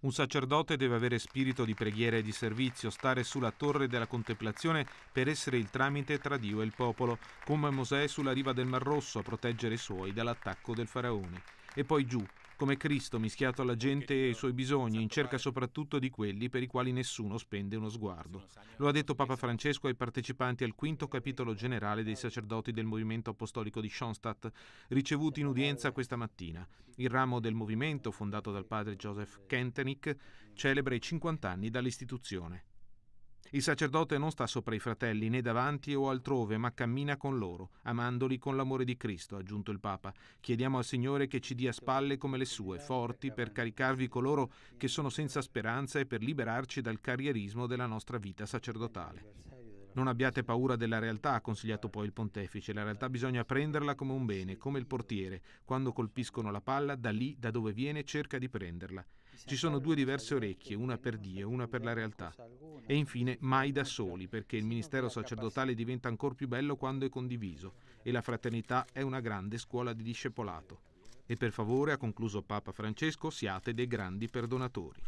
Un sacerdote deve avere spirito di preghiera e di servizio, stare sulla torre della contemplazione per essere il tramite tra Dio e il popolo, come Mosè sulla riva del Mar Rosso a proteggere i suoi dall'attacco del faraone. E poi giù, come Cristo mischiato alla gente e ai suoi bisogni, in cerca soprattutto di quelli per i quali nessuno spende uno sguardo. Lo ha detto Papa Francesco ai partecipanti al quinto capitolo generale dei sacerdoti del movimento apostolico di Schoenstatt, ricevuti in udienza questa mattina. Il ramo del movimento, fondato dal padre Joseph Kentenick, celebra i 50 anni dall'istituzione. Il sacerdote non sta sopra i fratelli né davanti o altrove, ma cammina con loro, amandoli con l'amore di Cristo, ha aggiunto il Papa. Chiediamo al Signore che ci dia spalle come le sue, forti per caricarvi coloro che sono senza speranza e per liberarci dal carrierismo della nostra vita sacerdotale. Non abbiate paura della realtà, ha consigliato poi il pontefice. La realtà bisogna prenderla come un bene, come il portiere. Quando colpiscono la palla, da lì, da dove viene, cerca di prenderla. Ci sono due diverse orecchie, una per Dio e una per la realtà. E infine, mai da soli, perché il ministero sacerdotale diventa ancora più bello quando è condiviso e la fraternità è una grande scuola di discepolato. E per favore, ha concluso Papa Francesco, siate dei grandi perdonatori.